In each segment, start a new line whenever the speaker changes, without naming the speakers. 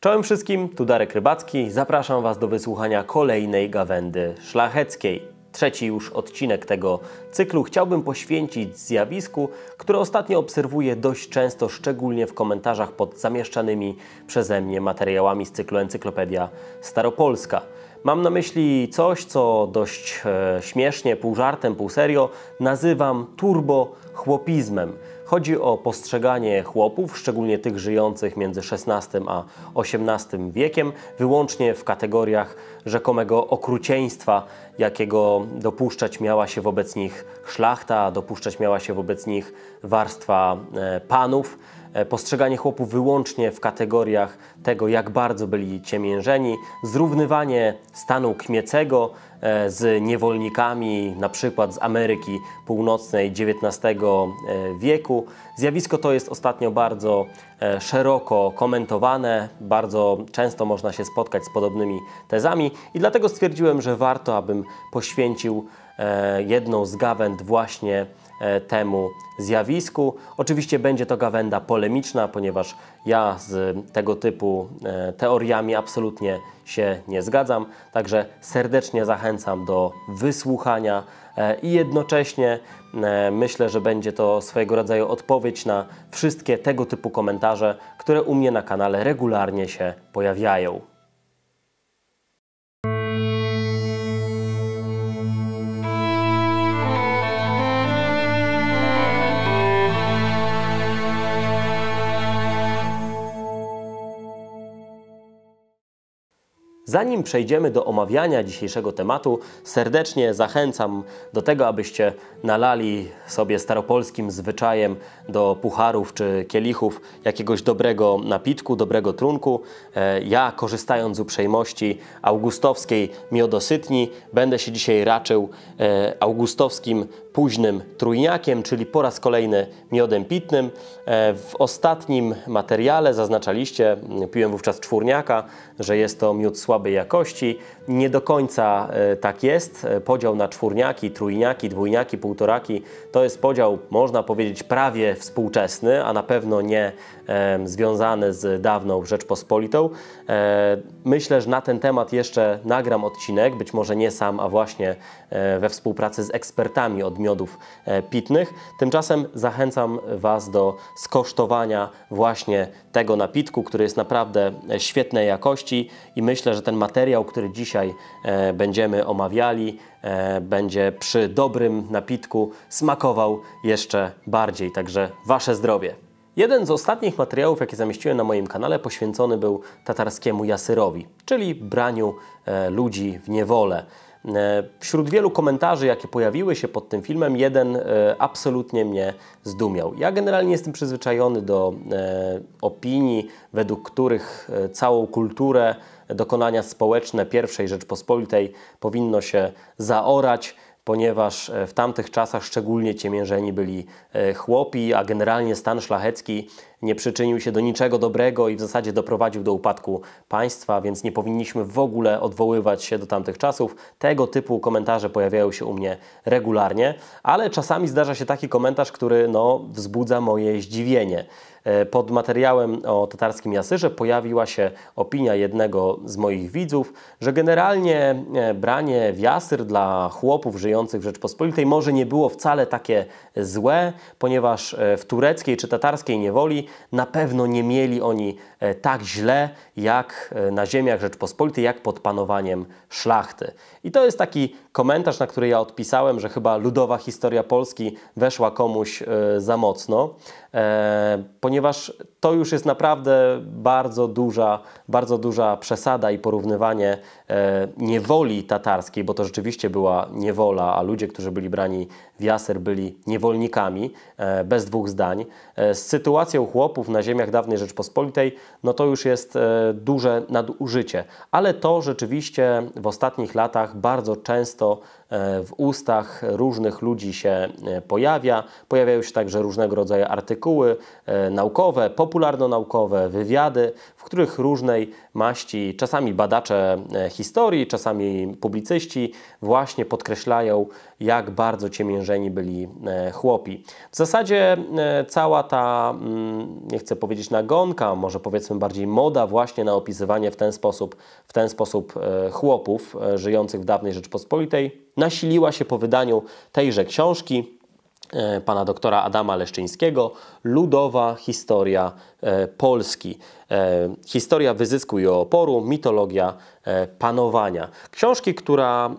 Czołem wszystkim, tu Darek Rybacki. Zapraszam Was do wysłuchania kolejnej gawędy szlacheckiej. Trzeci już odcinek tego cyklu chciałbym poświęcić zjawisku, które ostatnio obserwuję dość często, szczególnie w komentarzach pod zamieszczanymi przeze mnie materiałami z cyklu Encyklopedia Staropolska. Mam na myśli coś, co dość e, śmiesznie, pół żartem, pół serio nazywam turbo chłopizmem. Chodzi o postrzeganie chłopów, szczególnie tych żyjących między XVI a XVIII wiekiem, wyłącznie w kategoriach rzekomego okrucieństwa, jakiego dopuszczać miała się wobec nich szlachta, dopuszczać miała się wobec nich warstwa e, panów e, postrzeganie chłopów wyłącznie w kategoriach tego, jak bardzo byli ciemiężeni, zrównywanie stanu kmiecego E, z niewolnikami, na przykład z Ameryki Północnej XIX e, wieku. Zjawisko to jest ostatnio bardzo e, szeroko komentowane, bardzo często można się spotkać z podobnymi tezami i dlatego stwierdziłem, że warto, abym poświęcił jedną z gawęd właśnie E, temu zjawisku. Oczywiście będzie to gawenda polemiczna, ponieważ ja z tego typu e, teoriami absolutnie się nie zgadzam. Także serdecznie zachęcam do wysłuchania e, i jednocześnie myślę, że będzie to swojego rodzaju odpowiedź na wszystkie tego typu komentarze, które u mnie na kanale regularnie się pojawiają. Zanim przejdziemy do omawiania dzisiejszego tematu, serdecznie zachęcam do tego, abyście nalali sobie staropolskim zwyczajem do pucharów czy kielichów jakiegoś dobrego napitku, dobrego trunku. E, ja, korzystając z uprzejmości augustowskiej miodosytni, będę się dzisiaj raczył e, augustowskim późnym trójniakiem, czyli po raz kolejny miodem pitnym. E, w ostatnim materiale zaznaczaliście, mm, piłem wówczas czwórniaka, że jest to miód słabej jakości. Nie do końca e, tak jest. E, podział na czwórniaki, trójniaki, dwójniaki, półtoraki to jest podział, można powiedzieć, prawie współczesny, a na pewno nie związany z dawną Rzeczpospolitą. E, myślę, że na ten temat jeszcze nagram odcinek, być może nie sam, a właśnie e, we współpracy z ekspertami od miodów e, pitnych. Tymczasem zachęcam Was do skosztowania właśnie tego napitku, który jest naprawdę świetnej jakości i myślę, że ten materiał, który dzisiaj będziemy omawiali, będzie przy dobrym napitku smakował jeszcze bardziej. Także Wasze zdrowie! Jeden z ostatnich materiałów, jakie zamieściłem na moim kanale, poświęcony był tatarskiemu jasyrowi, czyli braniu e, ludzi w niewolę. E, wśród wielu komentarzy, jakie pojawiły się pod tym filmem, jeden e, absolutnie mnie zdumiał. Ja generalnie jestem przyzwyczajony do e, opinii, według których całą kulturę dokonania społeczne pierwszej Rzeczpospolitej powinno się zaorać ponieważ e, w tamtych czasach szczególnie ciemiężeni byli e, chłopi, a generalnie stan szlachecki nie przyczynił się do niczego dobrego i w zasadzie doprowadził do upadku państwa, więc nie powinniśmy w ogóle odwoływać się do tamtych czasów. Tego typu komentarze pojawiają się u mnie regularnie, ale czasami zdarza się taki komentarz, który no, wzbudza moje zdziwienie. E, pod materiałem o tatarskim jasyrze pojawiła się opinia jednego z moich widzów, że generalnie e, branie w jasyr dla chłopów żyjących w Rzeczpospolitej może nie było wcale takie złe, ponieważ e, w tureckiej czy tatarskiej niewoli na pewno nie mieli oni E, tak źle jak e, na ziemiach Rzeczpospolitej, jak pod panowaniem szlachty. I to jest taki komentarz, na który ja odpisałem, że chyba ludowa historia Polski weszła komuś e, za mocno, ponieważ to już jest naprawdę bardzo duża, bardzo duża przesada i porównywanie niewoli tatarskiej, bo to rzeczywiście była niewola, a ludzie, którzy byli brani Wiaser byli niewolnikami, e, bez dwóch zdań. E, z sytuacją chłopów na ziemiach dawnej Rzeczpospolitej, no to już jest e, duże nadużycie, ale to rzeczywiście w ostatnich latach bardzo często w ustach różnych ludzi się pojawia. Pojawiają się także różnego rodzaju artykuły naukowe, popularno-naukowe, wywiady, których różnej maści czasami badacze e, historii, czasami publicyści właśnie podkreślają, jak bardzo ciemiężeni byli e, chłopi. W zasadzie e, cała ta, mm, nie chcę powiedzieć nagonka, może powiedzmy bardziej moda właśnie na opisywanie w ten sposób, w ten sposób chłopów żyjących w dawnej Rzeczpospolitej nasiliła się po wydaniu tejże książki E, pana doktora Adama Leszczyńskiego Ludowa historia e, Polski. E, historia wyzysku i oporu, mitologia panowania. Książki, która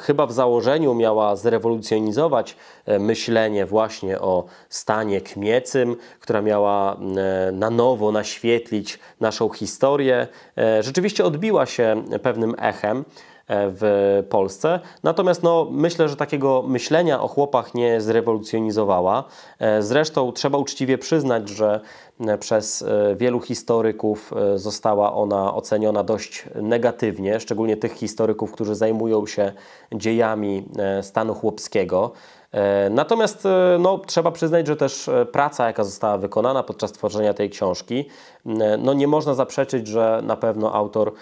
chyba w założeniu miała zrewolucjonizować myślenie właśnie o stanie kmiecym, która miała na nowo naświetlić naszą historię, rzeczywiście odbiła się pewnym echem. E, w Polsce. Natomiast no, myślę, że takiego myślenia o chłopach nie zrewolucjonizowała. E, zresztą trzeba uczciwie przyznać, że e, przez wielu historyków została ona oceniona dość negatywnie, szczególnie tych historyków, którzy zajmują się dziejami stanu chłopskiego. E, natomiast e, no, trzeba przyznać, że też e, praca, jaka została wykonana podczas tworzenia tej książki, no, nie można zaprzeczyć, że na pewno autor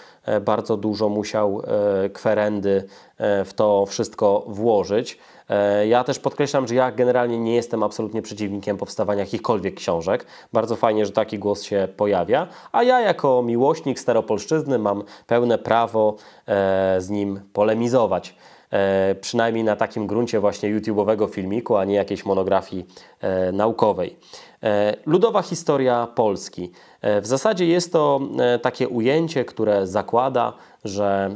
bardzo dużo musiał kwerendy w to wszystko włożyć. Ja też podkreślam, że ja generalnie nie jestem absolutnie przeciwnikiem powstawania jakichkolwiek książek. Bardzo fajnie, że taki głos się pojawia, a ja jako miłośnik staropolszczyzny mam pełne prawo z nim polemizować. E, przynajmniej na takim gruncie właśnie YouTube'owego filmiku, a nie jakiejś monografii e, naukowej. E, ludowa historia Polski. W zasadzie jest to takie ujęcie, które zakłada, że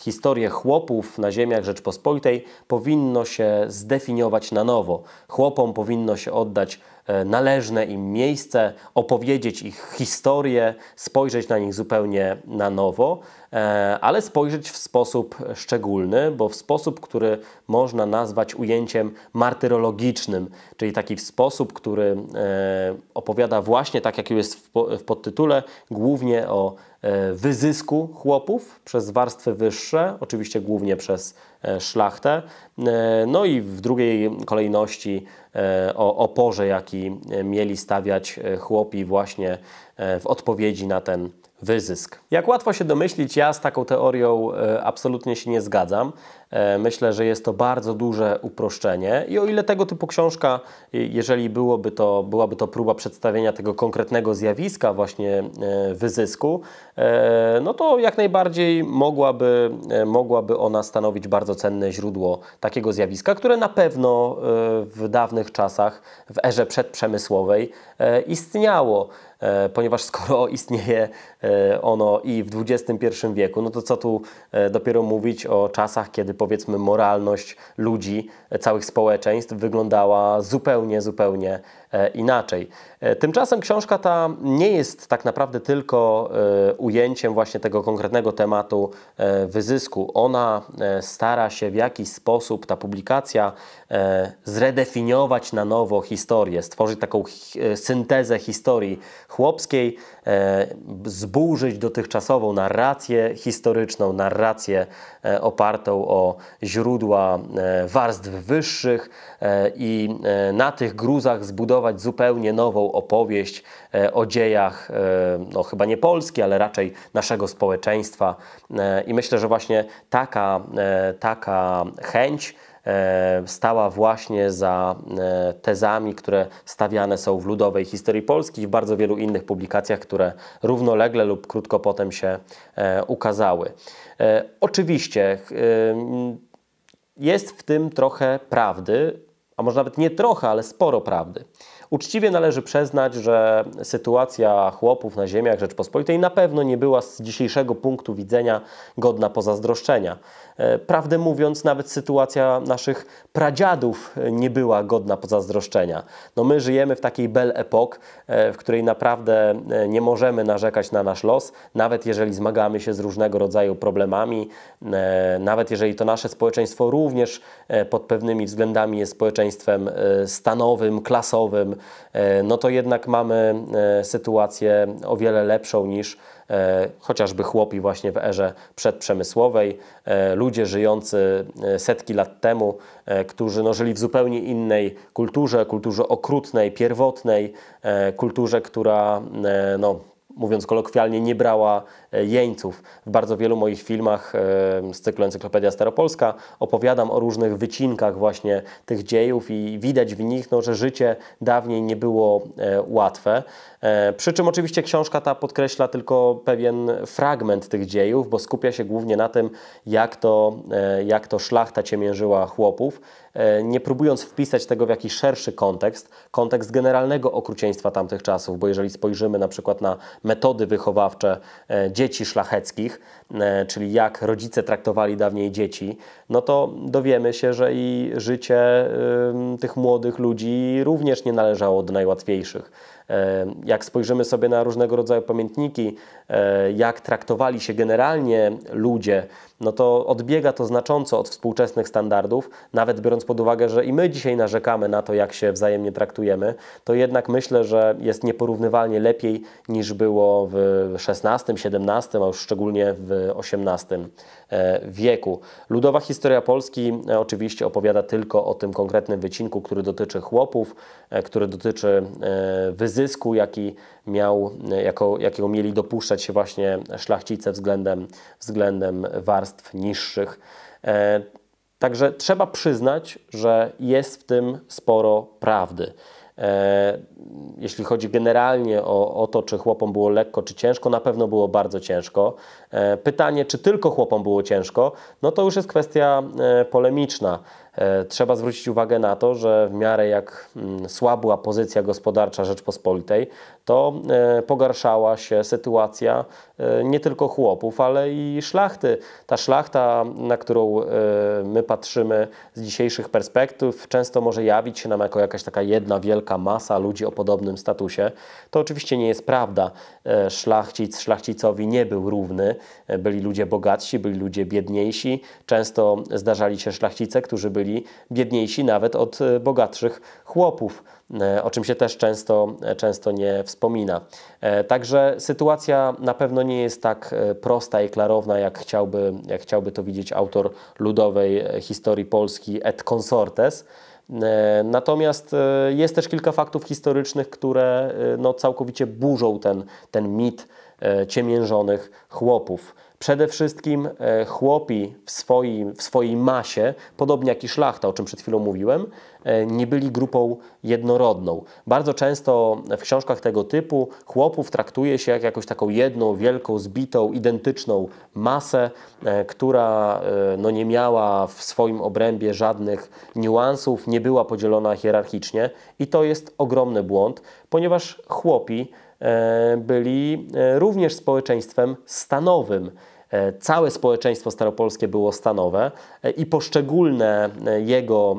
historię chłopów na ziemiach Rzeczpospolitej powinno się zdefiniować na nowo. Chłopom powinno się oddać należne im miejsce, opowiedzieć ich historię, spojrzeć na nich zupełnie na nowo. E, ale spojrzeć w sposób szczególny, bo w sposób, który można nazwać ujęciem martyrologicznym, czyli taki w sposób, który e, opowiada właśnie, tak jak jest w podtytule, głównie o e, wyzysku chłopów przez warstwy wyższe, oczywiście głównie przez szlachtę, no i w drugiej kolejności o oporze, jaki mieli stawiać chłopi właśnie w odpowiedzi na ten wyzysk. Jak łatwo się domyślić, ja z taką teorią e, absolutnie się nie zgadzam. E, myślę, że jest to bardzo duże uproszczenie i o ile tego typu książka, e, jeżeli byłoby to, byłaby to próba przedstawienia tego konkretnego zjawiska właśnie wyzysku, no to jak najbardziej mogłaby, mogłaby ona stanowić bardzo cenne źródło takiego zjawiska, które na pewno w dawnych czasach, w erze przedprzemysłowej istniało. E, ponieważ skoro istnieje e, ono i w XXI wieku, no to co tu e, dopiero mówić o czasach, kiedy powiedzmy moralność ludzi, całych społeczeństw wyglądała zupełnie, zupełnie E, inaczej. E, tymczasem książka ta nie jest tak naprawdę tylko e, ujęciem właśnie tego konkretnego tematu wyzysku. Ona stara się w jakiś sposób, ta publikacja, zredefiniować na nowo historię, stworzyć taką syntezę historii chłopskiej, E, zburzyć dotychczasową narrację historyczną, narrację e, opartą o źródła e, warstw wyższych i na tych gruzach zbudować zupełnie nową opowieść o dziejach, no chyba nie Polski, ale raczej naszego społeczeństwa. I myślę, że właśnie taka, taka chęć E, stała właśnie za e, tezami, które stawiane są w ludowej historii Polski i w bardzo wielu innych publikacjach, które równolegle lub krótko potem się e, ukazały. Oczywiście jest w tym trochę prawdy, a może nawet nie trochę, ale sporo prawdy. Uczciwie należy przyznać, że sytuacja chłopów na ziemiach Rzeczpospolitej na pewno nie była z dzisiejszego punktu widzenia godna pozazdroszczenia. E, prawdę mówiąc, nawet sytuacja naszych pradziadów e, nie była godna pozazdroszczenia. No my żyjemy w takiej belle epok, e, w której naprawdę nie możemy narzekać na nasz los, nawet jeżeli zmagamy się z różnego rodzaju problemami, nawet jeżeli to nasze społeczeństwo również pod pewnymi względami jest społeczeństwem stanowym, klasowym, no to jednak mamy sytuację o wiele lepszą niż E, chociażby chłopi właśnie w erze przedprzemysłowej, e, ludzie żyjący e, setki lat temu, którzy no, żyli w zupełnie innej kulturze, kulturze okrutnej, pierwotnej, kulturze, która no, mówiąc kolokwialnie, nie brała E, jeńców. W bardzo wielu moich filmach e, z cyklu Encyklopedia Staropolska opowiadam o różnych wycinkach właśnie tych dziejów i widać w nich, no, że życie dawniej nie było e, łatwe. Przy czym oczywiście książka ta podkreśla tylko pewien fragment tych dziejów, bo skupia się głównie na tym, jak to, jak to szlachta ciemiężyła chłopów, nie próbując wpisać tego w jakiś szerszy kontekst, kontekst generalnego okrucieństwa tamtych czasów, bo jeżeli spojrzymy na przykład na metody wychowawcze dzieci, dzieci szlacheckich, e, czyli jak rodzice traktowali dawniej dzieci, no to dowiemy się, że i życie tych młodych ludzi również nie należało do najłatwiejszych. E, jak spojrzymy sobie na różnego rodzaju pamiętniki, e, jak traktowali się generalnie ludzie, no to odbiega to znacząco od współczesnych standardów, nawet biorąc pod uwagę, że i my dzisiaj narzekamy na to, jak się wzajemnie traktujemy, to jednak myślę, że jest nieporównywalnie lepiej niż było w XVI, XVII, a już szczególnie w XVIII e, wieku. Ludowa historia Polski e, oczywiście opowiada tylko o tym konkretnym wycinku, który dotyczy chłopów, e, który dotyczy wyzysku, jaki miał, e, jako, jakiego mieli dopuszczać się właśnie szlachcice względem, względem warstw niższych. E, także trzeba przyznać, że jest w tym sporo prawdy. E, jeśli chodzi generalnie o, o, to, czy chłopom było lekko czy ciężko, na pewno było bardzo ciężko. Pytanie, czy tylko chłopom było ciężko, no to już jest kwestia polemiczna. E, trzeba zwrócić uwagę na to, że w miarę jak mm, słabła pozycja gospodarcza Rzeczpospolitej, to e, pogarszała się sytuacja e, nie tylko chłopów, ale i szlachty. Ta szlachta, na którą my patrzymy z dzisiejszych perspektyw, często może jawić się nam jako jakaś taka jedna wielka masa ludzi o podobnym statusie. To oczywiście nie jest prawda. Szlachcic szlachcicowi nie był równy. Byli ludzie bogatsi, byli ludzie biedniejsi. Często zdarzali się szlachcice, którzy byli byli biedniejsi nawet od e, bogatszych chłopów, e, o czym się też często, e, często nie wspomina. Także sytuacja na pewno nie jest tak prosta i klarowna, jak chciałby, jak chciałby to widzieć autor ludowej historii Polski et consortes. Natomiast jest też kilka faktów historycznych, które no, całkowicie burzą ten, ten mit ciemiężonych chłopów. Przede wszystkim e, chłopi w swojej, w swojej masie, podobnie jak i szlachta, o czym przed chwilą mówiłem, e, nie byli grupą jednorodną. Bardzo często w książkach tego typu chłopów traktuje się jak jakąś taką jedną, wielką, zbitą, identyczną masę, e, która no, nie miała w swoim obrębie żadnych niuansów, nie była podzielona hierarchicznie i to jest ogromny błąd, ponieważ chłopi E, byli e, również społeczeństwem stanowym. E, całe społeczeństwo staropolskie było stanowe e, i poszczególne e, jego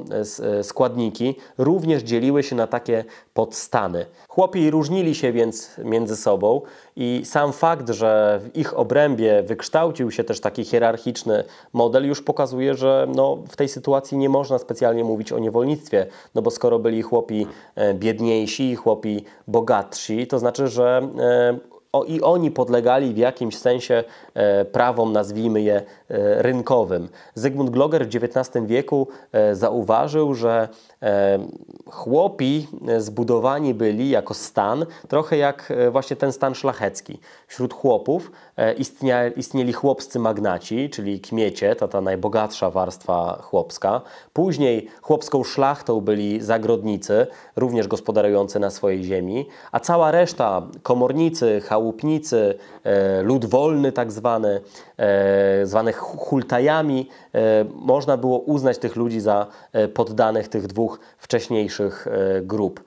składniki również dzieliły się na takie podstany. Chłopi różnili się więc między sobą i sam fakt, że w ich obrębie wykształcił się też taki hierarchiczny model już pokazuje, że no, w tej sytuacji nie można specjalnie mówić o niewolnictwie, no bo skoro byli chłopi biedniejsi i chłopi bogatsi, to znaczy, że i oni podlegali w jakimś sensie e, prawom, nazwijmy je, e, rynkowym. Zygmunt Gloger w XIX wieku e, zauważył, że E, chłopi e, zbudowani byli jako stan, trochę jak e, właśnie ten stan szlachecki. Wśród chłopów istnieli chłopscy magnaci, czyli kmiecie, to ta najbogatsza warstwa chłopska. Później chłopską szlachtą byli zagrodnicy, również gospodarujący na swojej ziemi, a cała reszta komornicy, chałupnicy, lud wolny tak zwany, E, zwanych hultajami, e, można było uznać tych ludzi za e, poddanych tych dwóch wcześniejszych grup.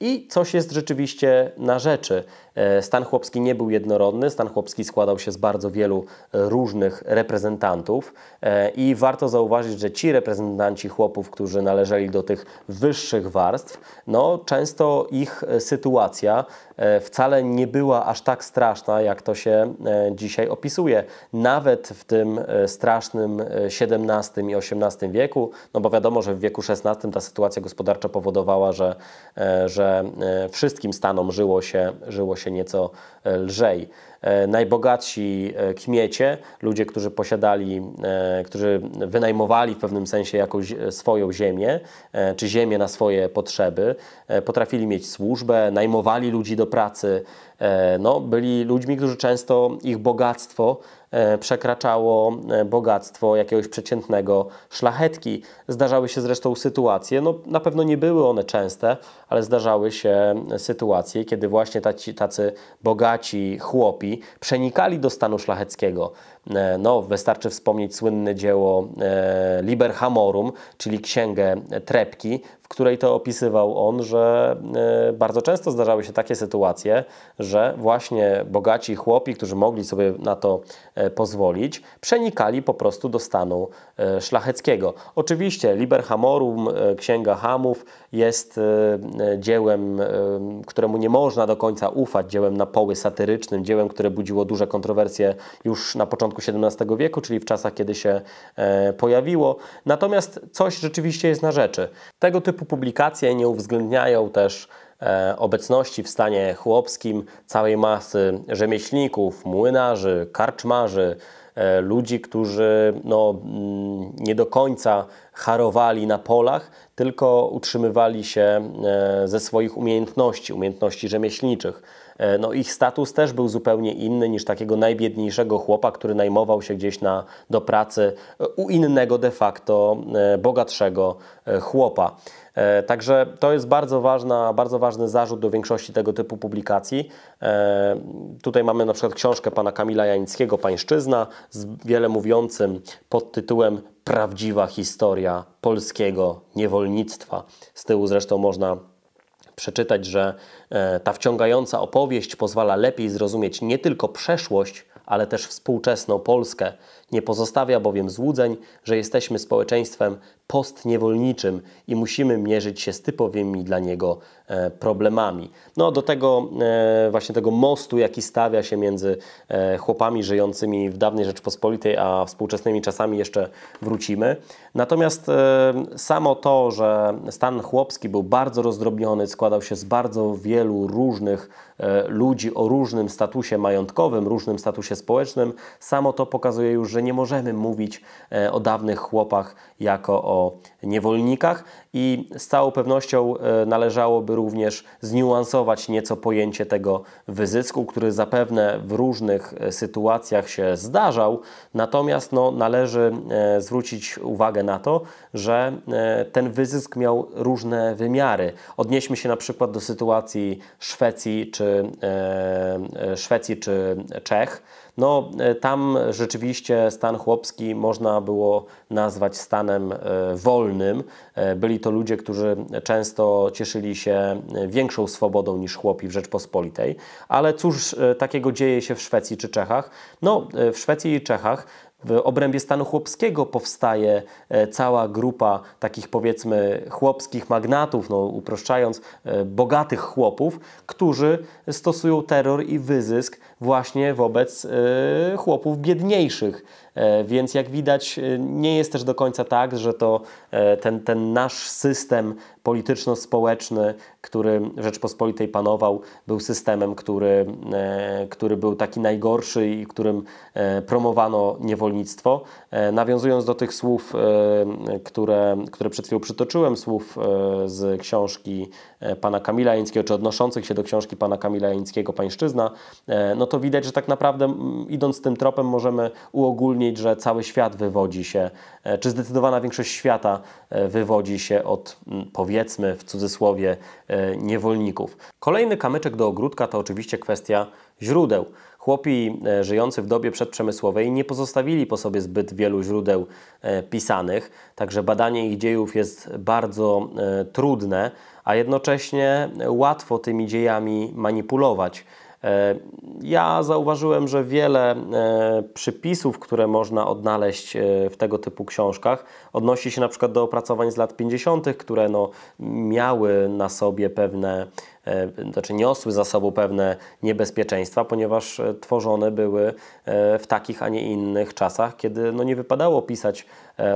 I coś jest rzeczywiście na rzeczy. E, stan chłopski nie był jednorodny, stan chłopski składał się z bardzo wielu e, różnych reprezentantów e, i warto zauważyć, że ci reprezentanci chłopów, którzy należeli do tych wyższych warstw, no często ich sytuacja wcale nie była aż tak straszna, jak to się dzisiaj opisuje. Nawet w tym strasznym XVII i XVIII wieku, no bo wiadomo, że w wieku XVI ta sytuacja gospodarcza powodowała, że, że wszystkim stanom żyło się, żyło się się nieco e, lżej. E, najbogatsi e, kmiecie, ludzie, którzy posiadali, którzy wynajmowali w pewnym sensie jakąś swoją ziemię, czy ziemię na swoje potrzeby, potrafili mieć służbę, najmowali ludzi do pracy, no, byli ludźmi, którzy często ich bogactwo przekraczało bogactwo jakiegoś przeciętnego szlachetki. Zdarzały się zresztą sytuacje, no, na pewno nie były one częste, ale zdarzały się sytuacje, kiedy właśnie tacy bogaci chłopi przenikali do stanu szlacheckiego. E, no, wystarczy wspomnieć słynne dzieło e, Liber Hamorum, czyli księgę Trepki, w której to opisywał on, że e, bardzo często zdarzały się takie sytuacje, że właśnie bogaci chłopi, którzy mogli sobie na to pozwolić, przenikali po prostu do stanu szlacheckiego. Oczywiście Liber Hamorum, Księga Hamów jest E, dziełem, e, któremu nie można do końca ufać, dziełem na poły satyrycznym, dziełem, które budziło duże kontrowersje już na początku XVII wieku, czyli w czasach, kiedy się e, pojawiło. Natomiast coś rzeczywiście jest na rzeczy. Tego typu publikacje nie uwzględniają też obecności w stanie chłopskim całej masy rzemieślników, młynarzy, karczmarzy, E, ludzi, którzy no, mm, nie do końca harowali na polach, tylko utrzymywali się e, ze swoich umiejętności, umiejętności rzemieślniczych. E, no, ich status też był zupełnie inny niż takiego najbiedniejszego chłopa, który najmował się gdzieś na, do pracy u innego de facto bogatszego chłopa. E, także to jest bardzo, ważna, bardzo ważny zarzut do większości tego typu publikacji. E, tutaj mamy na przykład książkę pana Kamila Janickiego, Pańszczyzna, z wiele mówiącym pod tytułem Prawdziwa historia polskiego niewolnictwa. Z tyłu zresztą można przeczytać, że e, ta wciągająca opowieść pozwala lepiej zrozumieć nie tylko przeszłość, ale też współczesną Polskę. Nie pozostawia bowiem złudzeń, że jesteśmy społeczeństwem postniewolniczym i musimy mierzyć się z typowymi dla niego e, problemami. No do tego e, właśnie tego mostu, jaki stawia się między e, chłopami żyjącymi w dawnej Rzeczpospolitej a współczesnymi czasami jeszcze wrócimy. Natomiast samo to, że stan chłopski był bardzo rozdrobniony, składał się z bardzo wielu różnych ludzi o różnym statusie majątkowym, różnym statusie społecznym, samo to pokazuje już, że nie możemy mówić e, o dawnych chłopach jako o niewolnikach i z całą pewnością e, należałoby również zniuansować nieco pojęcie tego wyzysku, który zapewne w różnych e, sytuacjach się zdarzał, natomiast no, należy zwrócić uwagę na to, że ten wyzysk miał różne wymiary. Odnieśmy się na przykład do sytuacji Szwecji czy, Szwecji czy Czech, no, e, tam rzeczywiście stan chłopski można było nazwać stanem e, wolnym. E, byli to ludzie, którzy często cieszyli się większą swobodą niż chłopi w Rzeczpospolitej. Ale cóż takiego dzieje się w Szwecji czy Czechach? No, w Szwecji i Czechach w obrębie stanu chłopskiego powstaje e, cała grupa takich powiedzmy chłopskich magnatów, no uproszczając, e, bogatych chłopów, którzy stosują terror i wyzysk właśnie wobec e, chłopów biedniejszych. Więc jak widać, nie jest też do końca tak, że to ten, ten nasz system polityczno-społeczny, który w Rzeczpospolitej panował, był systemem, który, e, który był taki najgorszy i którym e, promowano niewolnictwo. E, nawiązując do tych słów, które, które przed chwilą przytoczyłem, słów z książki pana Kamila Jańskiego, czy odnoszących się do książki pana Kamila Jańskiego, Pańszczyzna, no to widać, że tak naprawdę idąc tym tropem możemy uogólnić, że cały świat wywodzi się, czy zdecydowana większość świata wywodzi się od powieści powiedzmy w cudzysłowie e, niewolników. Kolejny kamyczek do ogródka to oczywiście kwestia źródeł. Chłopi e, żyjący w dobie przedprzemysłowej nie pozostawili po sobie zbyt wielu źródeł e, pisanych, także badanie ich dziejów jest bardzo trudne, a jednocześnie łatwo tymi dziejami manipulować. E, ja zauważyłem, że wiele e, przypisów, które można odnaleźć e, w tego typu książkach, odnosi się na przykład do opracowań z lat 50., które no miały na sobie pewne, znaczy niosły za sobą pewne niebezpieczeństwa, ponieważ tworzone były w takich, a nie innych czasach, kiedy no nie wypadało pisać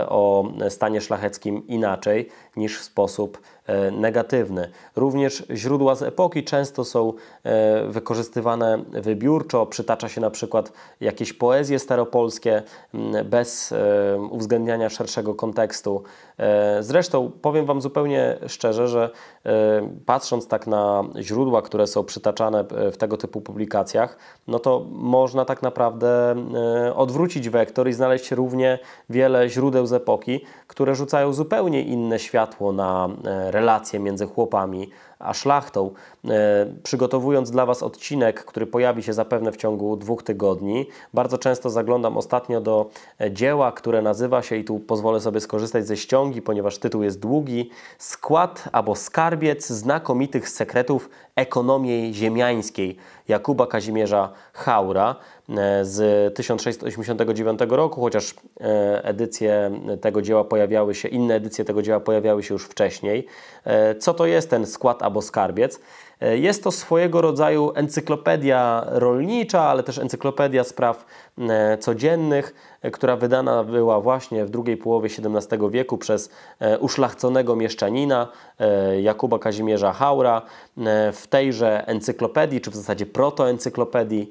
o stanie szlacheckim inaczej niż w sposób E, negatywny. Również źródła z epoki często są e, wykorzystywane wybiórczo, przytacza się na przykład jakieś poezje staropolskie bez e, uwzględniania szerszego kontekstu. E, zresztą powiem Wam zupełnie szczerze, że e, patrząc tak na źródła, które są przytaczane e, w tego typu publikacjach, no to można tak naprawdę odwrócić wektor i znaleźć równie wiele źródeł z epoki, które rzucają zupełnie inne światło na relacje między chłopami a szlachtą, e, przygotowując dla Was odcinek, który pojawi się zapewne w ciągu dwóch tygodni. Bardzo często zaglądam ostatnio do e, dzieła, które nazywa się, i tu pozwolę sobie skorzystać ze ściągi, ponieważ tytuł jest długi, Skład albo Skarbiec znakomitych sekretów ekonomii ziemiańskiej Jakuba Kazimierza Haura. E, z 1689 roku, chociaż e, edycje tego dzieła pojawiały się, inne edycje tego dzieła pojawiały się już wcześniej. E, co to jest ten skład albo skarbiec? Jest to swojego rodzaju encyklopedia rolnicza, ale też encyklopedia spraw codziennych, która wydana była właśnie w drugiej połowie XVII wieku przez uszlachconego mieszczanina Jakuba Kazimierza Haura. W tejże encyklopedii, czy w zasadzie protoencyklopedii,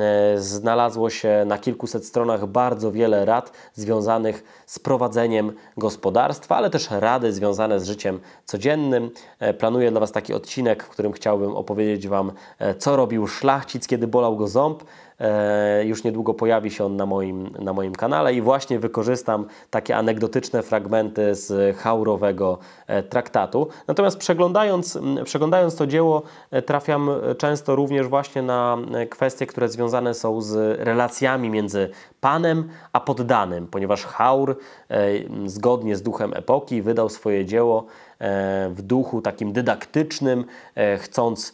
E, znalazło się na kilkuset stronach bardzo wiele rad związanych z prowadzeniem gospodarstwa, ale też rady związane z życiem codziennym. E, planuję dla Was taki odcinek, w którym chciałbym opowiedzieć Wam, e, co robił szlachcic, kiedy bolał go ząb, E, już niedługo pojawi się on na moim, na moim kanale i właśnie wykorzystam takie anegdotyczne fragmenty z haurowego e, traktatu. Natomiast przeglądając, przeglądając to dzieło, e, trafiam często również właśnie na kwestie, które związane są z relacjami między panem a poddanym, ponieważ Haur e, zgodnie z duchem epoki wydał swoje dzieło e, w duchu takim dydaktycznym, e, chcąc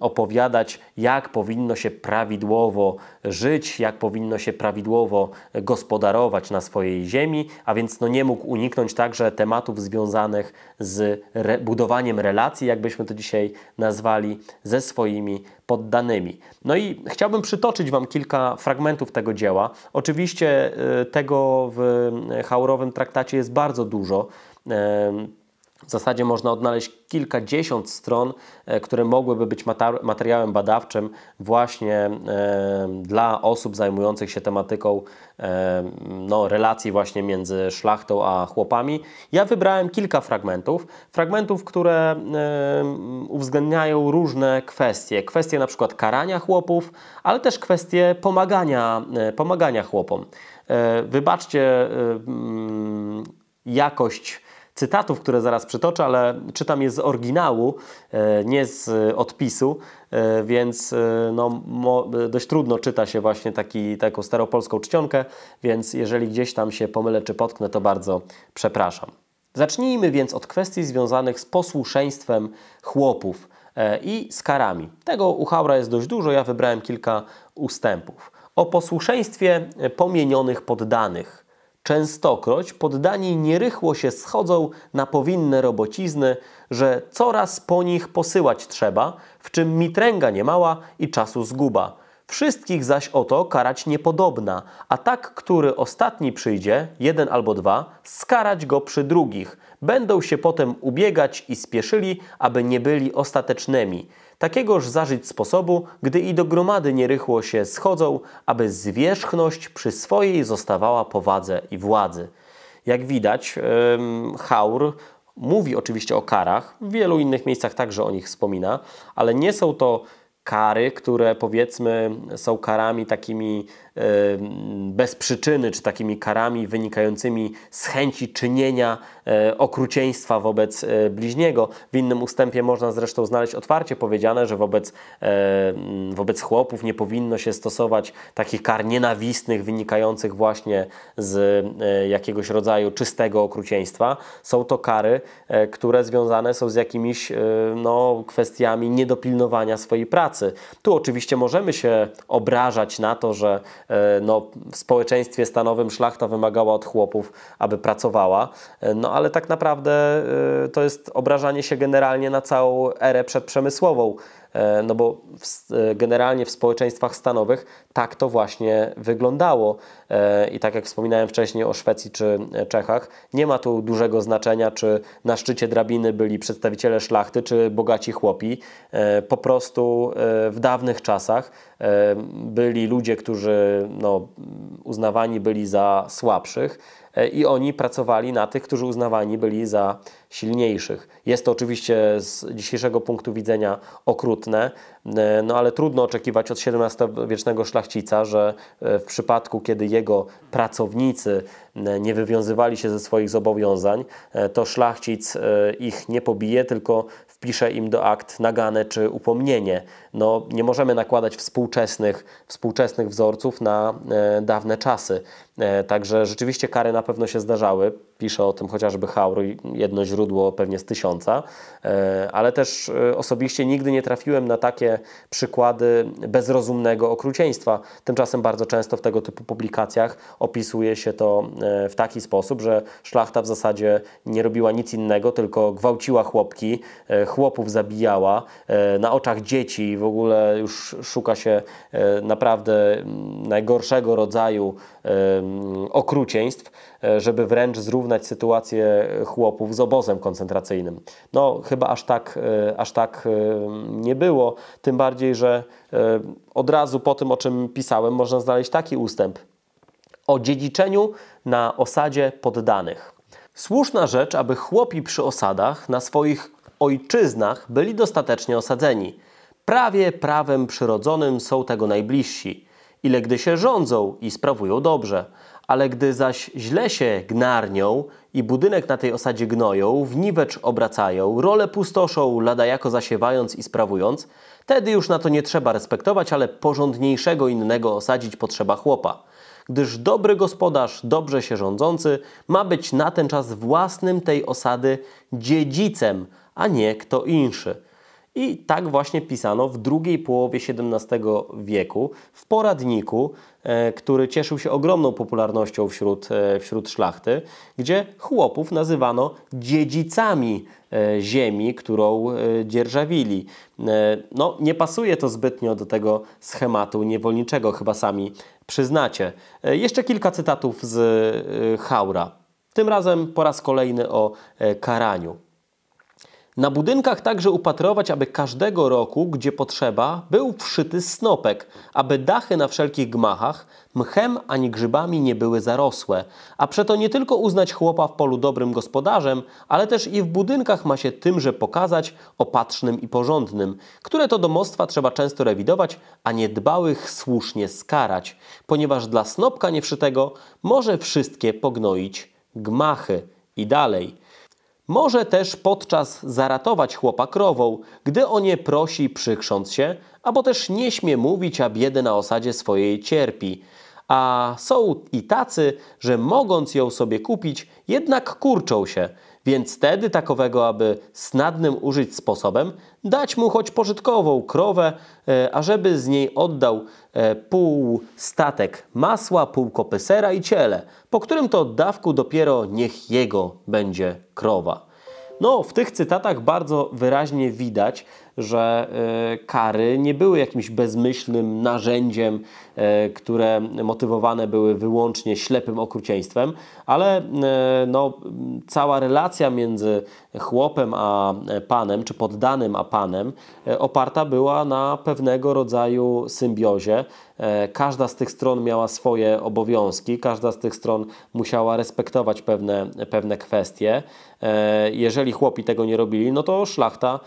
opowiadać, jak powinno się prawidłowo żyć, jak powinno się prawidłowo gospodarować na swojej ziemi, a więc no nie mógł uniknąć także tematów związanych z re budowaniem relacji, jakbyśmy to dzisiaj nazwali, ze swoimi poddanymi. No i chciałbym przytoczyć Wam kilka fragmentów tego dzieła. Oczywiście e, tego w e, Haurowym traktacie jest bardzo dużo e, w zasadzie można odnaleźć kilkadziesiąt stron, e, które mogłyby być materiałem badawczym właśnie e, dla osób zajmujących się tematyką e, no, relacji właśnie między szlachtą a chłopami. Ja wybrałem kilka fragmentów, fragmentów, które uwzględniają różne kwestie, kwestie na przykład karania chłopów, ale też kwestie pomagania, pomagania chłopom. Wybaczcie jakość cytatów, które zaraz przytoczę, ale czytam je z oryginału, e, nie z e, odpisu, e, więc no, dość trudno czyta się właśnie taki, taką staropolską czcionkę, więc jeżeli gdzieś tam się pomylę czy potknę, to bardzo przepraszam. Zacznijmy więc od kwestii związanych z posłuszeństwem chłopów i z karami. Tego u Haura jest dość dużo, ja wybrałem kilka ustępów. O posłuszeństwie pomienionych poddanych. Częstokroć poddani nierychło się schodzą na powinne robocizny, że coraz po nich posyłać trzeba, w czym mitręga niemała i czasu zguba. Wszystkich zaś o to karać niepodobna, a tak, który ostatni przyjdzie, jeden albo dwa, skarać go przy drugich. Będą się potem ubiegać i spieszyli, aby nie byli ostatecznymi. Takiegoż zażyć sposobu, gdy i do gromady nierychło się schodzą, aby zwierzchność przy swojej zostawała powadze i władzy. Jak widać, yy, Haur mówi oczywiście o karach, w wielu innych miejscach także o nich wspomina, ale nie są to kary, które powiedzmy są karami takimi bez przyczyny, czy takimi karami wynikającymi z chęci czynienia e, okrucieństwa wobec e, bliźniego. W innym ustępie można zresztą znaleźć otwarcie powiedziane, że wobec, e, wobec chłopów nie powinno się stosować takich kar nienawistnych, wynikających właśnie z jakiegoś rodzaju czystego okrucieństwa. Są to kary, które związane są z jakimiś no, kwestiami niedopilnowania swojej pracy. Tu oczywiście możemy się obrażać na to, że E, no, w społeczeństwie stanowym szlachta wymagała od chłopów, aby pracowała. E, no ale tak naprawdę e, to jest obrażanie się generalnie na całą erę przedprzemysłową. E, no bo w, e, generalnie w społeczeństwach stanowych tak to właśnie wyglądało. E, I tak jak wspominałem wcześniej o Szwecji czy Czechach, nie ma tu dużego znaczenia, czy na szczycie drabiny byli przedstawiciele szlachty, czy bogaci chłopi. Po prostu w dawnych czasach byli ludzie, którzy no, uznawani byli za słabszych i oni pracowali na tych, którzy uznawani byli za silniejszych. Jest to oczywiście z dzisiejszego punktu widzenia okrutne, e, no ale trudno oczekiwać od XVII-wiecznego szlachcica, że e, w przypadku, kiedy jego pracownicy e, nie wywiązywali się ze swoich zobowiązań, to szlachcic ich nie pobije, tylko wpisze im do akt nagane czy upomnienie no, nie możemy nakładać współczesnych, współczesnych wzorców na e, dawne czasy. E, także rzeczywiście kary na pewno się zdarzały. Pisze o tym chociażby Hauru, jedno źródło pewnie z tysiąca, e, ale też osobiście nigdy nie trafiłem na takie przykłady bezrozumnego okrucieństwa. Tymczasem bardzo często w tego typu publikacjach opisuje się to w taki sposób, że szlachta w zasadzie nie robiła nic innego, tylko gwałciła chłopki, chłopów zabijała, na oczach dzieci w ogóle już szuka się e, naprawdę mm, najgorszego rodzaju okrucieństw, e, żeby wręcz zrównać sytuację chłopów z obozem koncentracyjnym. No, chyba aż tak, e, aż tak nie było, tym bardziej, że od razu po tym, o czym pisałem, można znaleźć taki ustęp o dziedziczeniu na osadzie poddanych. Słuszna rzecz, aby chłopi przy osadach na swoich ojczyznach byli dostatecznie osadzeni – prawie prawem przyrodzonym są tego najbliżsi, ile gdy się rządzą i sprawują dobrze, ale gdy zaś źle się gnarnią i budynek na tej osadzie gnoją, w niwecz obracają, role pustoszą, lada jako zasiewając i sprawując, tedy już na to nie trzeba respektować, ale porządniejszego innego osadzić potrzeba chłopa. Gdyż dobry gospodarz, dobrze się rządzący, ma być na ten czas własnym tej osady dziedzicem, a nie kto inszy. I tak właśnie pisano w drugiej połowie XVII wieku w poradniku, e, który cieszył się ogromną popularnością wśród, e, wśród szlachty, gdzie chłopów nazywano dziedzicami e, ziemi, którą dzierżawili. No, nie pasuje to zbytnio do tego schematu niewolniczego, chyba sami przyznacie. Jeszcze kilka cytatów z Haura. Tym razem po raz kolejny o karaniu. Na budynkach także upatrować, aby każdego roku, gdzie potrzeba, był wszyty snopek, aby dachy na wszelkich gmachach mchem ani grzybami nie były zarosłe. A przeto nie tylko uznać chłopa w polu dobrym gospodarzem, ale też i w budynkach ma się tymże pokazać opatrznym i porządnym, które to domostwa trzeba często rewidować, a niedbałych słusznie skarać, ponieważ dla snopka niewszytego może wszystkie pognoić gmachy. I dalej – może też podczas zaratować chłopa krową, gdy o nie prosi przykrząc się, albo też nie śmie mówić, a biedę na osadzie swojej cierpi. A są i tacy, że mogąc ją sobie kupić, jednak kurczą się, więc wtedy takowego, aby snadnym użyć sposobem, dać mu choć pożytkową krowę, e, ażeby z niej oddał E, pół statek masła, pół kopy sera i ciele, po którym to dawku dopiero niech jego będzie krowa. No, w tych cytatach bardzo wyraźnie widać, że e, kary nie były jakimś bezmyślnym narzędziem, e, które motywowane były wyłącznie ślepym okrucieństwem, ale e, no, cała relacja między chłopem a panem, czy poddanym a panem, oparta była na pewnego rodzaju symbiozie. Każda z tych stron miała swoje obowiązki, każda z tych stron musiała respektować pewne, pewne kwestie. Jeżeli chłopi tego nie robili, no to szlachta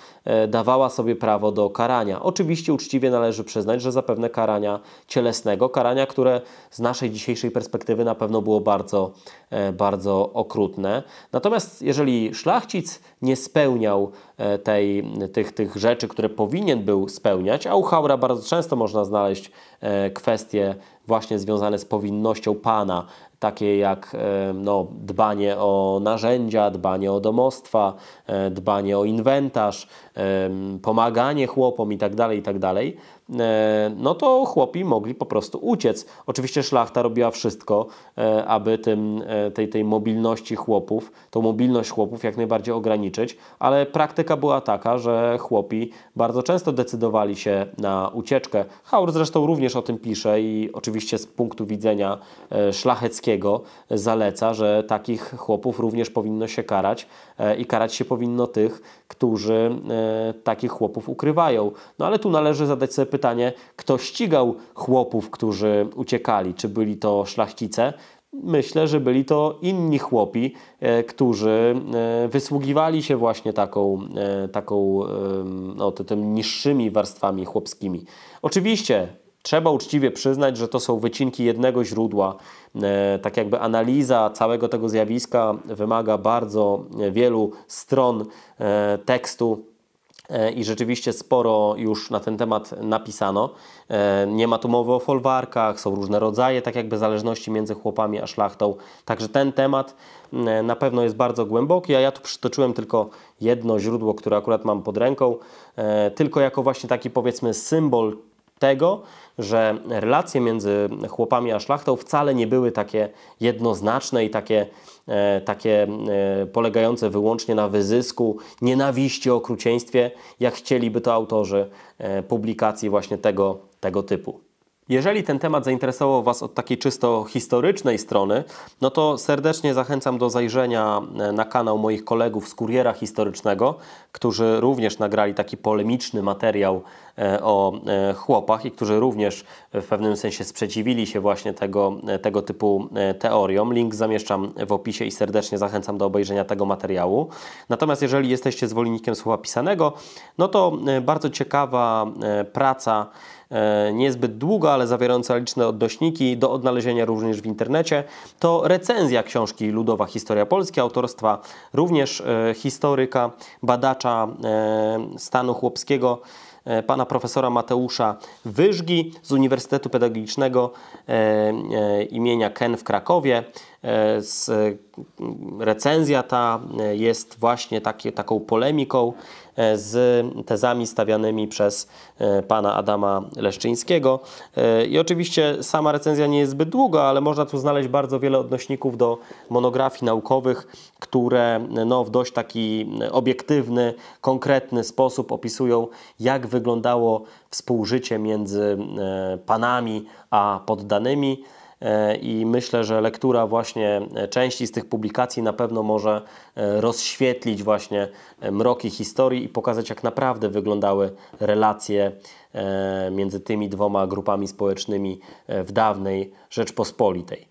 dawała sobie prawo do karania. Oczywiście uczciwie należy przyznać, że zapewne karania cielesnego, karania, które z naszej dzisiejszej perspektywy na pewno było bardzo, e, bardzo okrutne. Natomiast jeżeli szlachcic nie spełniał e, tej, tych, tych rzeczy, które powinien był spełniać, a u Haura bardzo często można znaleźć e, kwestie właśnie związane z powinnością Pana, takie jak e, no, dbanie o narzędzia, dbanie o domostwa, dbanie o inwentarz, pomaganie chłopom itd., tak itd. Tak E, no to chłopi mogli po prostu uciec. Oczywiście szlachta robiła wszystko, e, aby tym, e, tej, tej mobilności chłopów, tą mobilność chłopów jak najbardziej ograniczyć, ale praktyka była taka, że chłopi bardzo często decydowali się na ucieczkę. Haur zresztą również o tym pisze i oczywiście z punktu widzenia szlacheckiego zaleca, że takich chłopów również powinno się karać, i karać się powinno tych, którzy e, takich chłopów ukrywają. No ale tu należy zadać sobie pytanie, kto ścigał chłopów, którzy uciekali? Czy byli to szlachcice? Myślę, że byli to inni chłopi, e, którzy e, wysługiwali się właśnie taką, taką no, tym niższymi warstwami chłopskimi. Oczywiście Trzeba uczciwie przyznać, że to są wycinki jednego źródła. E, tak jakby analiza całego tego zjawiska wymaga bardzo wielu stron e, tekstu, e, i rzeczywiście sporo już na ten temat napisano. Nie ma tu mowy o folwarkach, są różne rodzaje, tak jakby zależności między chłopami a szlachtą. Także ten temat na pewno jest bardzo głęboki, a ja tu przytoczyłem tylko jedno źródło, które akurat mam pod ręką, tylko jako właśnie taki powiedzmy symbol tego, że relacje między chłopami a szlachtą wcale nie były takie jednoznaczne i takie, e, takie e, polegające wyłącznie na wyzysku, nienawiści, okrucieństwie, jak chcieliby to autorzy e, publikacji właśnie tego, tego typu. Jeżeli ten temat zainteresował Was od takiej czysto historycznej strony, no to serdecznie zachęcam do zajrzenia e, na kanał moich kolegów z Kuriera Historycznego, którzy również nagrali taki polemiczny materiał e, o e, chłopach i którzy również w pewnym sensie sprzeciwili się właśnie tego, tego typu teoriom. Link zamieszczam w opisie i serdecznie zachęcam do obejrzenia tego materiału. Natomiast jeżeli jesteście zwolennikiem słowa pisanego, no to bardzo ciekawa praca E, niezbyt długa, ale zawierająca liczne odnośniki do odnalezienia również w internecie, to recenzja książki Ludowa Historia Polski autorstwa również e, historyka, badacza e, stanu chłopskiego pana profesora Mateusza Wyżgi z Uniwersytetu Pedagogicznego imienia Ken w Krakowie. E, z, e, recenzja ta e, jest właśnie takie, taką polemiką z tezami stawianymi przez pana Adama Leszczyńskiego. I oczywiście sama recenzja nie jest zbyt długa, ale można tu znaleźć bardzo wiele odnośników do monografii naukowych, które no, w dość taki obiektywny, konkretny sposób opisują, jak wyglądało współżycie między panami a poddanymi. E, i myślę, że lektura właśnie e, części z tych publikacji na pewno może e, rozświetlić właśnie mroki historii i pokazać jak naprawdę wyglądały relacje między tymi dwoma grupami społecznymi w dawnej Rzeczpospolitej.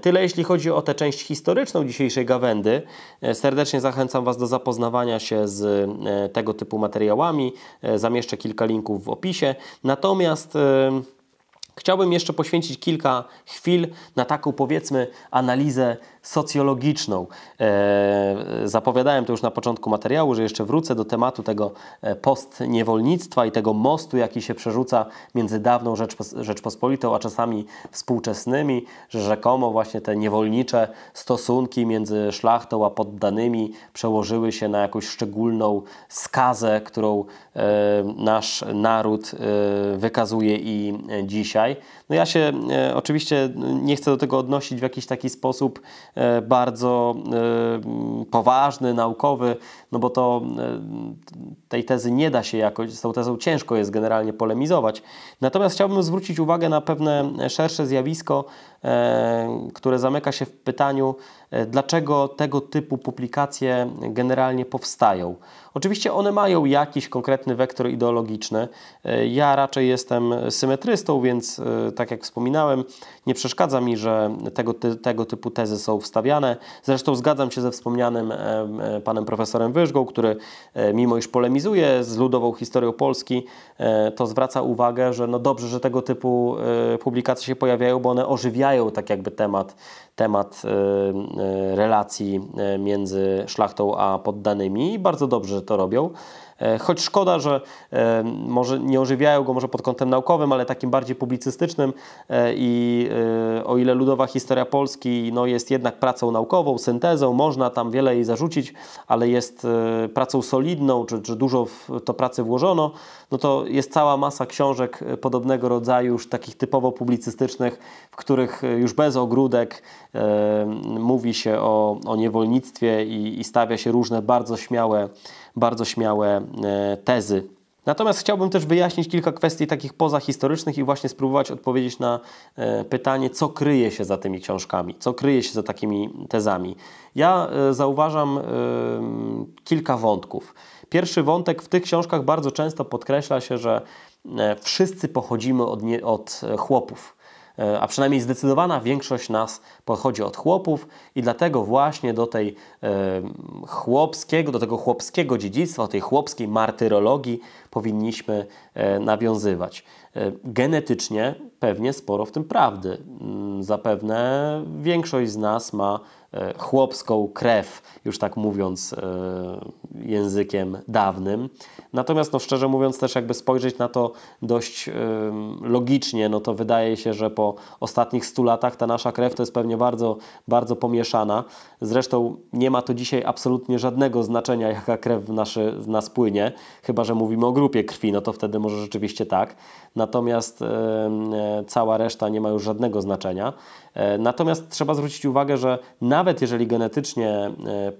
Tyle jeśli chodzi o tę część historyczną dzisiejszej gawędy. Serdecznie zachęcam Was do zapoznawania się z tego typu materiałami. Zamieszczę kilka linków w opisie. Natomiast Chciałbym jeszcze poświęcić kilka chwil na taką powiedzmy analizę socjologiczną. E, zapowiadałem to już na początku materiału, że jeszcze wrócę do tematu tego e, postniewolnictwa i tego mostu, jaki się przerzuca między dawną Rzeczpospolitą, a czasami współczesnymi, że rzekomo właśnie te niewolnicze stosunki między szlachtą a poddanymi przełożyły się na jakąś szczególną skazę, którą e, nasz naród wykazuje i dzisiaj. No ja się oczywiście nie chcę do tego odnosić w jakiś taki sposób, E, bardzo e, poważny, naukowy no bo to e, tej tezy nie da się jakoś, z tą tezą ciężko jest generalnie polemizować. Natomiast chciałbym zwrócić uwagę na pewne szersze zjawisko, e, które zamyka się w pytaniu, e, dlaczego tego typu publikacje generalnie powstają. Oczywiście one mają jakiś konkretny wektor ideologiczny. Ja raczej jestem symetrystą, więc tak jak wspominałem, nie przeszkadza mi, że tego, tego typu tezy są wstawiane. Zresztą zgadzam się ze wspomnianym panem profesorem Wyżgą, który e, mimo iż polemizuje z ludową historią Polski, e, to zwraca uwagę, że no dobrze, że tego typu e, publikacje się pojawiają, bo one ożywiają tak jakby temat, temat relacji między szlachtą a poddanymi i bardzo dobrze, że to robią. E, choć szkoda, że e, może nie ożywiają go może pod kątem naukowym, ale takim bardziej publicystycznym e, i o ile ludowa historia Polski no, jest jednak pracą naukową, syntezą, można tam wiele jej zarzucić, ale jest pracą solidną, czy, czy dużo w to pracy włożono, no to jest cała masa książek podobnego rodzaju, już takich typowo publicystycznych, w których już bez ogródek mówi się o, o niewolnictwie i, i stawia się różne bardzo śmiałe, bardzo śmiałe e, tezy. Natomiast chciałbym też wyjaśnić kilka kwestii takich pozahistorycznych i właśnie spróbować odpowiedzieć na e, pytanie, co kryje się za tymi książkami, co kryje się za takimi tezami. Ja e, zauważam kilka wątków. Pierwszy wątek w tych książkach bardzo często podkreśla się, że wszyscy pochodzimy od, nie, od chłopów. E, a przynajmniej zdecydowana większość nas pochodzi od chłopów i dlatego właśnie do tej e, chłopskiego, do tego chłopskiego dziedzictwa, tej chłopskiej martyrologii powinniśmy e, nawiązywać. Genetycznie pewnie sporo w tym prawdy. Mm, zapewne większość z nas ma E, chłopską krew, już tak mówiąc e, językiem dawnym. Natomiast no szczerze mówiąc też jakby spojrzeć na to dość e, logicznie, no to wydaje się, że po ostatnich 100 latach ta nasza krew to jest pewnie bardzo, bardzo pomieszana. Zresztą nie ma to dzisiaj absolutnie żadnego znaczenia, jaka krew w, naszy, w nas płynie, chyba że mówimy o grupie krwi, no to wtedy może rzeczywiście tak. Natomiast cała reszta nie ma już żadnego znaczenia. Natomiast trzeba zwrócić uwagę, że na nawet jeżeli genetycznie e,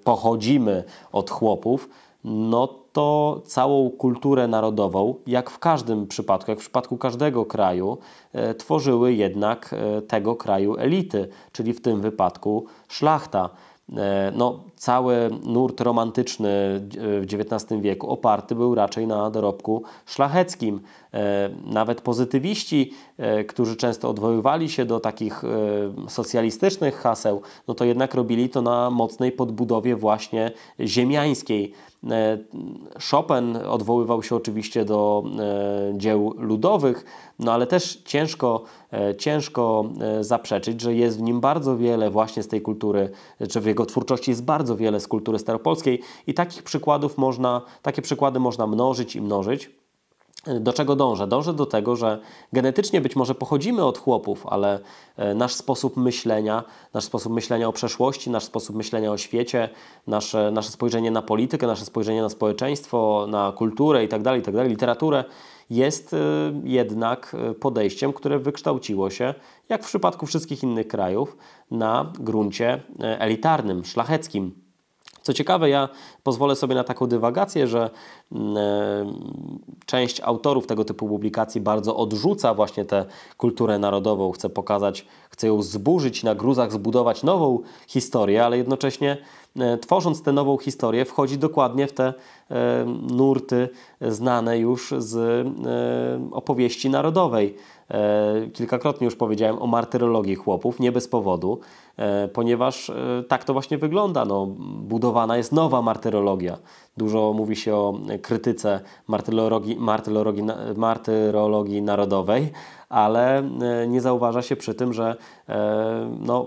pochodzimy od chłopów, no to całą kulturę narodową, jak w każdym przypadku, jak w przypadku każdego kraju, e, tworzyły jednak e, tego kraju elity, czyli w tym wypadku szlachta. E, no, cały nurt romantyczny e, w XIX wieku oparty był raczej na dorobku szlacheckim. E, nawet pozytywiści, którzy często odwoływali się do takich socjalistycznych haseł, no to jednak robili to na mocnej podbudowie właśnie ziemiańskiej. E, Chopin odwoływał się oczywiście do e, dzieł ludowych, no ale też ciężko, e, ciężko zaprzeczyć, że jest w nim bardzo wiele właśnie z tej kultury, czy w jego twórczości jest bardzo wiele z kultury staropolskiej i takich przykładów można, takie przykłady można mnożyć i mnożyć. Do czego dążę? Dążę do tego, że genetycznie być może pochodzimy od chłopów, ale e, nasz sposób myślenia, nasz sposób myślenia o przeszłości, nasz sposób myślenia o świecie, nasze, nasze spojrzenie na politykę, nasze spojrzenie na społeczeństwo, na kulturę itd., tak itd., tak literaturę jest e, jednak e, podejściem, które wykształciło się, jak w przypadku wszystkich innych krajów, na gruncie elitarnym, szlacheckim. Co ciekawe, ja pozwolę sobie na taką dywagację, że część autorów tego typu publikacji bardzo odrzuca właśnie tę kulturę narodową, chce pokazać, chce ją zburzyć, na gruzach zbudować nową historię, ale jednocześnie e, tworząc tę nową historię wchodzi dokładnie w te e, nurty znane już z e, opowieści narodowej. Kilkakrotnie już powiedziałem o martyrologii chłopów, nie bez powodu, ponieważ tak to właśnie wygląda. No, budowana jest nowa martyrologia, Dużo mówi się o krytyce martyrologii, martyrologii, martyrologii narodowej, ale e, nie zauważa się przy tym, że e, no,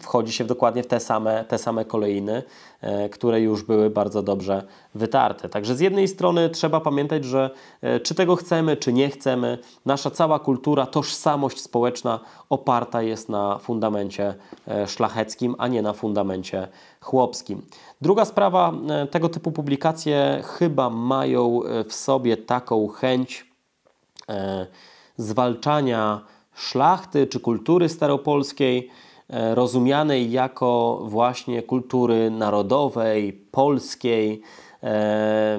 wchodzi się dokładnie w te same, te same kolejny, e, które już były bardzo dobrze wytarte. Także z jednej strony trzeba pamiętać, że czy tego chcemy, czy nie chcemy, nasza cała kultura, tożsamość społeczna oparta jest na fundamencie szlacheckim, a nie na fundamencie chłopskim. Druga sprawa, e, tego typu publikacje chyba mają e, w sobie taką chęć e, zwalczania szlachty czy kultury staropolskiej, rozumianej jako właśnie kultury narodowej, polskiej, E,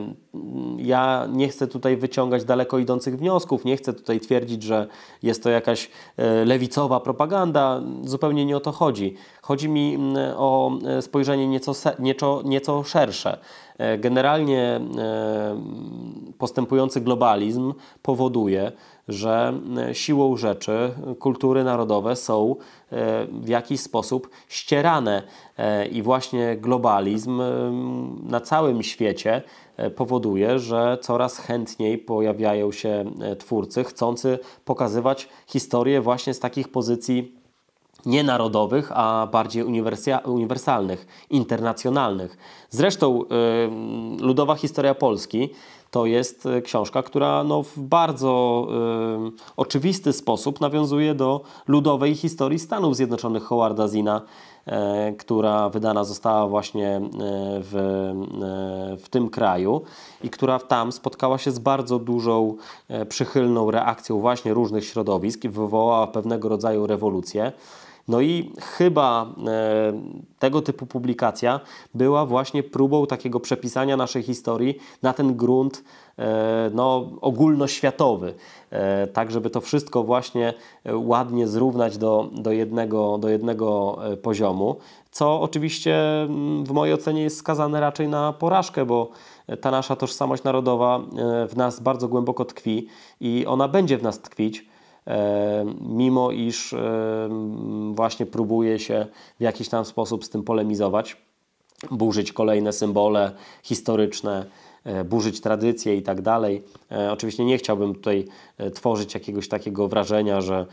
ja nie chcę tutaj wyciągać daleko idących wniosków, nie chcę tutaj twierdzić, że jest to jakaś e, lewicowa propaganda. Zupełnie nie o to chodzi. Chodzi mi o e, spojrzenie nieco, nieco, nieco szersze. Generalnie postępujący globalizm powoduje, że e, siłą rzeczy kultury narodowe są e, w jakiś sposób ścierane e, i właśnie globalizm na całym świecie powoduje, że coraz chętniej pojawiają się twórcy chcący pokazywać historię właśnie z takich pozycji nie narodowych, a bardziej uniwersalnych, internacjonalnych. Zresztą ludowa historia Polski to jest e, książka, która no, w bardzo y, oczywisty sposób nawiązuje do ludowej historii Stanów Zjednoczonych Howarda Zina, y, która wydana została właśnie w, y, w tym kraju i która tam spotkała się z bardzo dużą przychylną reakcją właśnie różnych środowisk i wywołała pewnego rodzaju rewolucję. No i chyba e, tego typu publikacja była właśnie próbą takiego przepisania naszej historii na ten grunt e, no, ogólnoświatowy, e, tak żeby to wszystko właśnie ładnie zrównać do, do, jednego, do jednego poziomu, co oczywiście w mojej ocenie jest skazane raczej na porażkę, bo ta nasza tożsamość narodowa w nas bardzo głęboko tkwi i ona będzie w nas tkwić E, mimo iż e, właśnie próbuje się w jakiś tam sposób z tym polemizować, burzyć kolejne symbole historyczne, e, burzyć tradycje i tak dalej. Oczywiście nie chciałbym tutaj tworzyć jakiegoś takiego wrażenia, że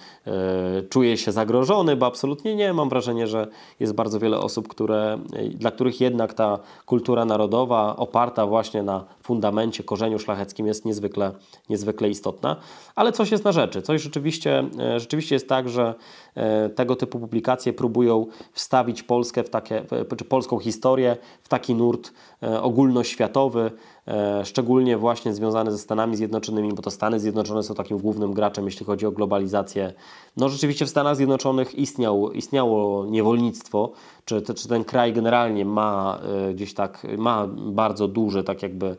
czuję się zagrożony, bo absolutnie nie. Mam wrażenie, że jest bardzo wiele osób, które, dla których jednak ta kultura narodowa oparta właśnie na fundamencie, korzeniu szlacheckim jest niezwykle, niezwykle istotna. Ale coś jest na rzeczy. Coś rzeczywiście, e, rzeczywiście jest tak, że e, tego typu publikacje próbują wstawić Polskę w takie, czy polską historię w taki nurt e, ogólnoświatowy, szczególnie właśnie związany ze Stanami Zjednoczonymi, bo to Stany Zjednoczone są takim głównym graczem, jeśli chodzi o globalizację. No rzeczywiście w Stanach Zjednoczonych istniał, istniało niewolnictwo, czy, czy ten kraj generalnie ma e, gdzieś tak, ma bardzo duży tak jakby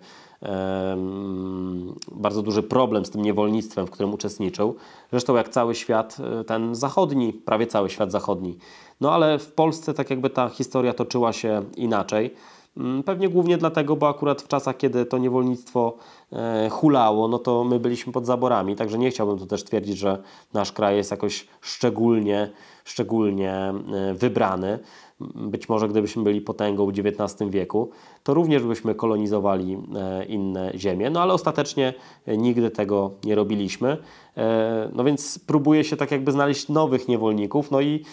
bardzo duży problem z tym niewolnictwem, w którym uczestniczył. Zresztą jak cały świat e, ten zachodni, prawie cały świat zachodni. No ale w Polsce tak jakby ta historia toczyła się inaczej. Mm, pewnie głównie dlatego, bo akurat w czasach, kiedy to niewolnictwo e, hulało, no to my byliśmy pod zaborami, także nie chciałbym tu też twierdzić, że nasz kraj jest jakoś szczególnie, szczególnie wybrany być może gdybyśmy byli potęgą w XIX wieku, to również byśmy kolonizowali e, inne ziemie, no ale ostatecznie e, nigdy tego nie robiliśmy. E, no więc próbuje się tak jakby znaleźć nowych niewolników, no i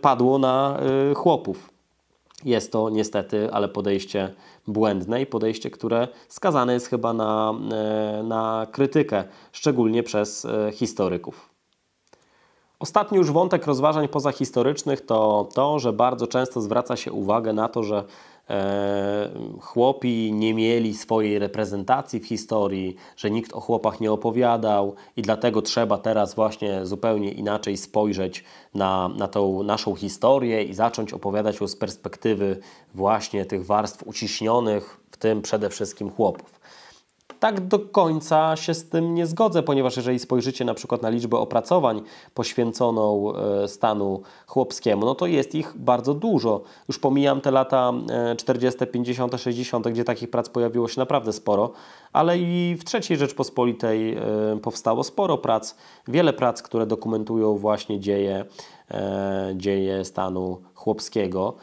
padło na chłopów. Jest to niestety, ale podejście błędne i podejście, które skazane jest chyba na, na krytykę, szczególnie przez historyków. Ostatni już wątek rozważań pozahistorycznych to to, że bardzo często zwraca się uwagę na to, że e, chłopi nie mieli swojej reprezentacji w historii, że nikt o chłopach nie opowiadał i dlatego trzeba teraz właśnie zupełnie inaczej spojrzeć na, na tą naszą historię i zacząć opowiadać ją z perspektywy właśnie tych warstw uciśnionych, w tym przede wszystkim chłopów tak do końca się z tym nie zgodzę, ponieważ jeżeli spojrzycie na przykład na liczbę opracowań poświęconą e, stanu chłopskiemu, no to jest ich bardzo dużo. Już pomijam te lata 40., 50., 60., gdzie takich prac pojawiło się naprawdę sporo, ale i w III Rzeczpospolitej e, powstało sporo prac, wiele prac, które dokumentują właśnie dzieje, e, dzieje stanu chłopskiego.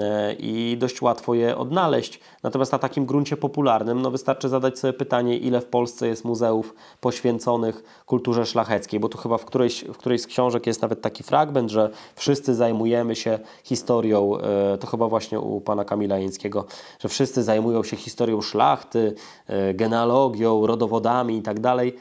E, i dość łatwo je odnaleźć. Natomiast na takim gruncie popularnym no wystarczy zadać sobie pytanie, ile w Polsce jest muzeów poświęconych kulturze szlacheckiej, bo tu chyba w którejś, w którejś z książek jest nawet taki fragment, że wszyscy zajmujemy się historią, e, to chyba właśnie u pana Kamila Jeńskiego, że wszyscy zajmują się historią szlachty, e, genealogią, rodowodami itd. Tak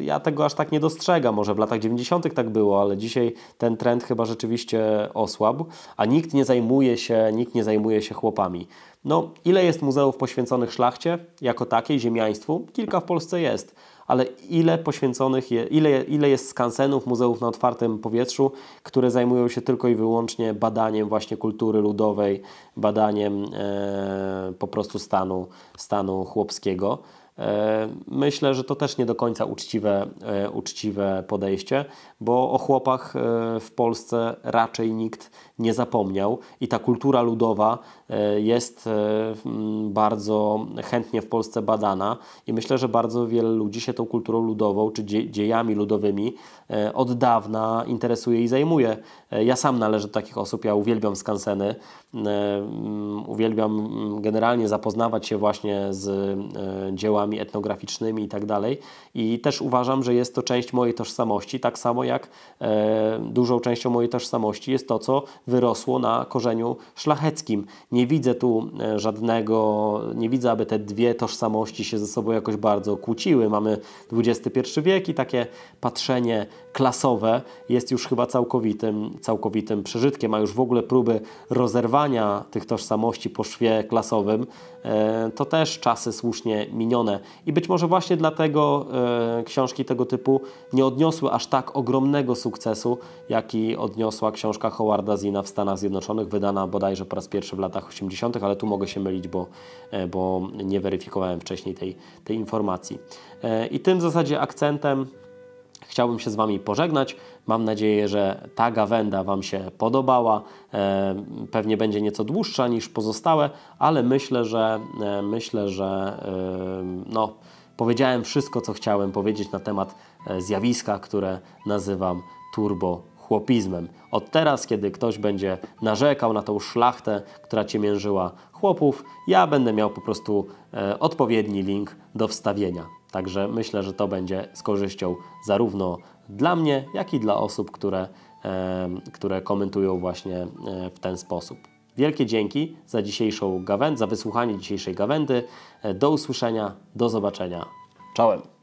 ja tego aż tak nie dostrzegam. Może w latach 90. tak było, ale dzisiaj ten trend chyba rzeczywiście osłabł, a nikt nie zajmuje się, nikt nie zajmuje się chłopami. No, ile jest muzeów poświęconych szlachcie jako takiej, ziemiaństwu? Kilka w Polsce jest ale ile poświęconych, je, ile, ile jest skansenów, muzeów na otwartym powietrzu, które zajmują się tylko i wyłącznie badaniem właśnie kultury ludowej, badaniem e, po prostu stanu, stanu chłopskiego. E, myślę, że to też nie do końca uczciwe, e, uczciwe podejście, bo o chłopach e, w Polsce raczej nikt nie zapomniał i ta kultura ludowa e, jest e, bardzo chętnie w Polsce badana i myślę, że bardzo wiele ludzi się tą kulturą ludową czy dziejami ludowymi e, od dawna interesuje i zajmuje. Ja sam należę do takich osób, ja uwielbiam skanseny, uwielbiam generalnie zapoznawać się właśnie z dziełami etnograficznymi i tak dalej i też uważam, że jest to część mojej tożsamości, tak samo jak dużą częścią mojej tożsamości jest to, co wyrosło na korzeniu szlacheckim. Nie widzę tu e, żadnego, nie widzę, aby te dwie tożsamości się ze sobą jakoś bardzo kłóciły. Mamy XXI wiek i takie patrzenie klasowe jest już chyba całkowitym, całkowitym przeżytkiem, a już w ogóle próby rozerwania tych tożsamości po szwie klasowym e, to też czasy słusznie minione. I być może właśnie dlatego e, książki tego typu nie odniosły aż tak ogromnego sukcesu, jaki odniosła książka Howarda Zinn wina w Stanach Zjednoczonych, wydana bodajże po raz pierwszy w latach 80., ale tu mogę się mylić, bo, e, bo nie weryfikowałem wcześniej tej, tej informacji. E, I tym w zasadzie akcentem chciałbym się z Wami pożegnać. Mam nadzieję, że ta gawenda Wam się podobała. E, pewnie będzie nieco dłuższa niż pozostałe, ale myślę, że myślę, że no, powiedziałem wszystko, co chciałem powiedzieć na temat zjawiska, które nazywam turbo chłopizmem. Od teraz, kiedy ktoś będzie narzekał na tą szlachtę, która ciemiężyła chłopów, ja będę miał po prostu e, odpowiedni link do wstawienia. Także myślę, że to będzie z korzyścią zarówno dla mnie, jak i dla osób, które, e, które komentują właśnie e, w ten sposób. Wielkie dzięki za dzisiejszą gawędę, za wysłuchanie dzisiejszej gawędy. E, do usłyszenia, do zobaczenia. Czołem!